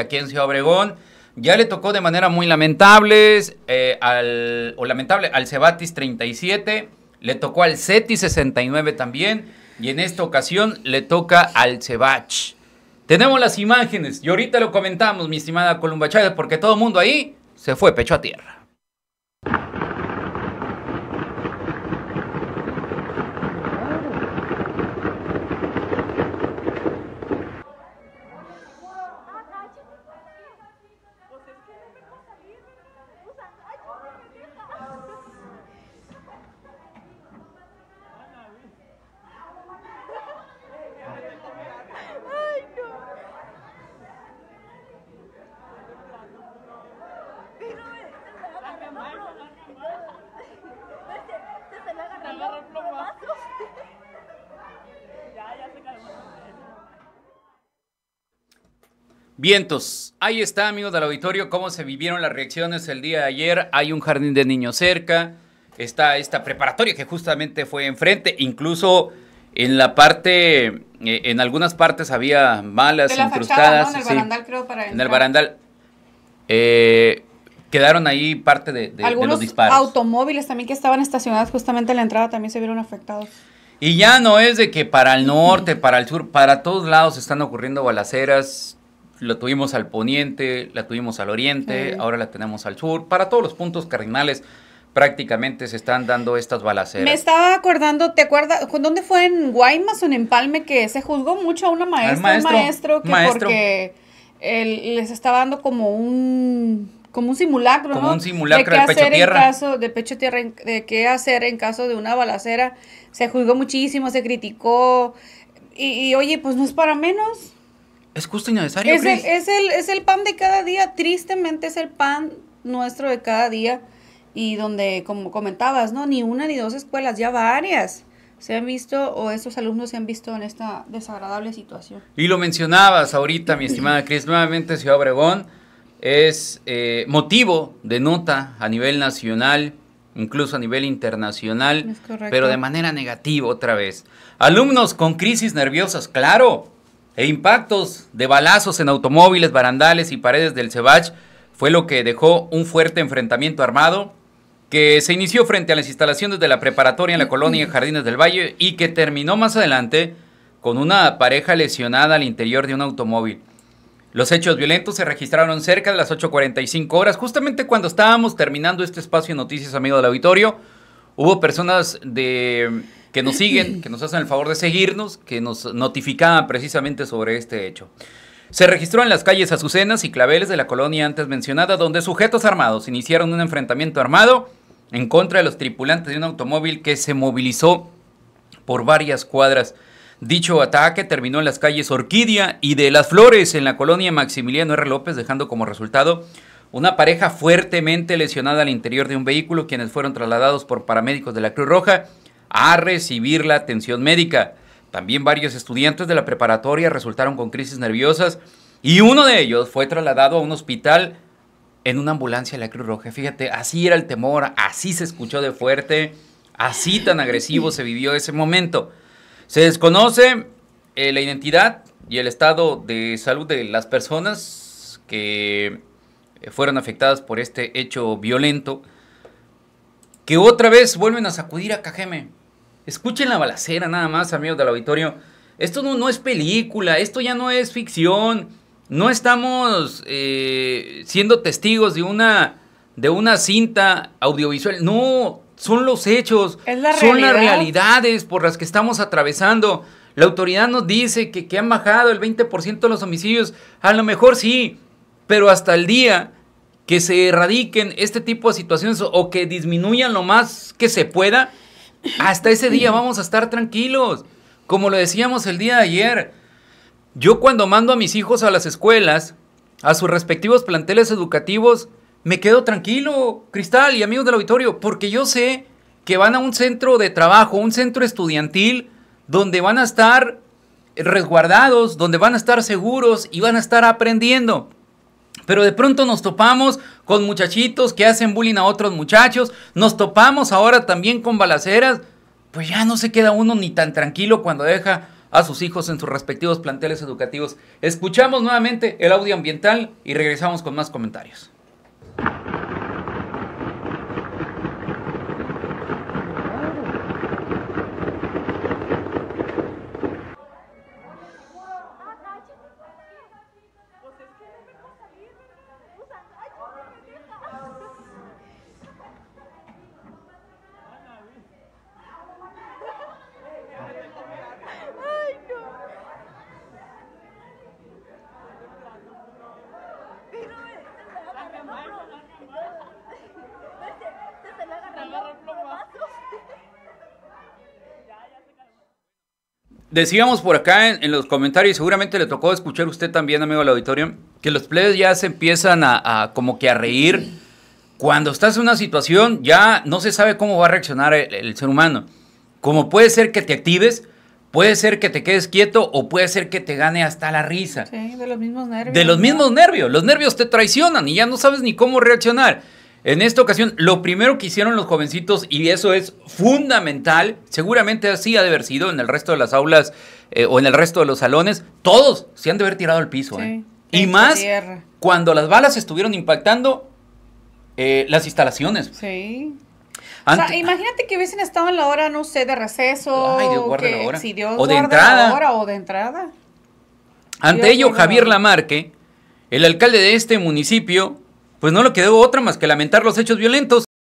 aquí en Ciudad Obregón. Ya le tocó de manera muy lamentable eh, al, o lamentable al Cebatis 37, le tocó al Ceti 69 también, y en esta ocasión le toca al Cebach. Tenemos las imágenes, y ahorita lo comentamos, mi estimada Chávez, porque todo el mundo ahí se fue pecho a tierra. Vientos, ahí está amigos del auditorio, cómo se vivieron las reacciones el día de ayer. Hay un jardín de niños cerca, está esta preparatoria que justamente fue enfrente, incluso en la parte, eh, en algunas partes había malas incrustadas. En el barandal creo para En el barandal. Eh, quedaron ahí parte de, Algunos los disparos. automóviles también que estaban estacionados justamente en la entrada también se vieron afectados. Y ya no es de que para el norte, para el sur, para todos lados están ocurriendo balaceras. Lo tuvimos al poniente, la tuvimos al oriente, ahora la tenemos al sur. Para todos los puntos cardinales prácticamente se están dando estas balaceras. Me estaba acordando, ¿te acuerdas? ¿Dónde fue en Guaymas o en Empalme que se juzgó mucho a una maestra, maestro, un maestro que porque les estaba dando como un como un simulacro, como ¿no? un simulacro de, pecho hacer tierra. En caso, de pecho tierra, de qué hacer en caso de una balacera. Se juzgó muchísimo, se criticó. Y, oye, pues no es para menos. Es justo y necesario. Es el, es, el, es el pan de cada día, tristemente es el pan nuestro de cada día. Y donde, como comentabas, ¿no? Ni una ni dos escuelas, ya varias se han visto o estos alumnos se han visto en esta desagradable situación. Y lo mencionabas ahorita, mi estimada Cris, nuevamente Ciudad Obregón es eh, motivo de nota a nivel nacional, incluso a nivel internacional, pero de manera negativa otra vez. Alumnos con crisis nerviosas, claro, e impactos de balazos en automóviles, barandales y paredes del Cebach fue lo que dejó un fuerte enfrentamiento armado que se inició frente a las instalaciones de la preparatoria en la colonia Jardines del Valle y que terminó más adelante con una pareja lesionada al interior de un automóvil. Los hechos violentos se registraron cerca de las 8.45 horas, justamente cuando estábamos terminando este espacio de noticias, amigo del auditorio. Hubo personas de, que nos siguen, que nos hacen el favor de seguirnos, que nos notificaban precisamente sobre este hecho. Se registró en las calles Azucenas y Claveles de la colonia antes mencionada, donde sujetos armados iniciaron un enfrentamiento armado en contra de los tripulantes de un automóvil que se movilizó por varias cuadras Dicho ataque terminó en las calles Orquídea y de las Flores en la colonia Maximiliano R. López, dejando como resultado una pareja fuertemente lesionada al interior de un vehículo, quienes fueron trasladados por paramédicos de la Cruz Roja a recibir la atención médica. También varios estudiantes de la preparatoria resultaron con crisis nerviosas y uno de ellos fue trasladado a un hospital en una ambulancia de la Cruz Roja. Fíjate, así era el temor, así se escuchó de fuerte, así tan agresivo se vivió ese momento. Se desconoce eh, la identidad y el estado de salud de las personas que eh, fueron afectadas por este hecho violento, que otra vez vuelven a sacudir a Cajeme. Escuchen la balacera nada más, amigos del auditorio. Esto no, es película, esto ya no es ficción. No estamos eh, siendo testigos de una, de una cinta audiovisual. No, son los hechos, son las realidades por las que estamos atravesando. La autoridad nos dice que, que han bajado el 20% de los homicidios. A lo mejor sí, pero hasta el día que se erradiquen este tipo de situaciones o que disminuyan lo más que se pueda, hasta ese día vamos a estar tranquilos. Como lo decíamos el día de ayer, yo cuando mando a mis hijos a las escuelas, a sus respectivos planteles educativos, me quedo tranquilo, Cristal y amigos del auditorio, porque yo sé que van a un centro de trabajo, un centro estudiantil, donde van a estar resguardados, donde van a estar seguros y van a estar aprendiendo. Pero de pronto nos topamos con muchachitos que hacen bullying a otros muchachos, nos topamos ahora también con balaceras, pues ya no se queda uno ni tan tranquilo cuando deja a sus hijos en sus respectivos planteles educativos. Escuchamos nuevamente el audio ambiental y regresamos con más comentarios. Decíamos por acá en, los comentarios, seguramente le tocó escuchar usted también, amigo del auditorio, que los plebes ya se empiezan a, como que a reír. Cuando estás en una situación, ya no se sabe cómo va a reaccionar el, el ser humano. Como puede ser que te actives, Puede ser que te quedes quieto o puede ser que te gane hasta la risa. Sí, de los mismos nervios. De los mismos nervios. Los nervios te traicionan y ya no sabes ni cómo reaccionar. En esta ocasión, lo primero que hicieron los jovencitos, y eso es fundamental, seguramente así ha de haber sido en el resto de las aulas eh, o en el resto de los salones, todos se han de haber tirado al piso. ¿eh? Y más cuando las balas estuvieron impactando eh, las instalaciones. Sí. O imagínate que hubiesen estado en la hora, no sé, de receso. Ay, Dios hora. o de entrada. o de entrada. Ante ello, Javier Lamarque, el alcalde de este municipio, pues no lo quedó otra más que lamentar los hechos violentos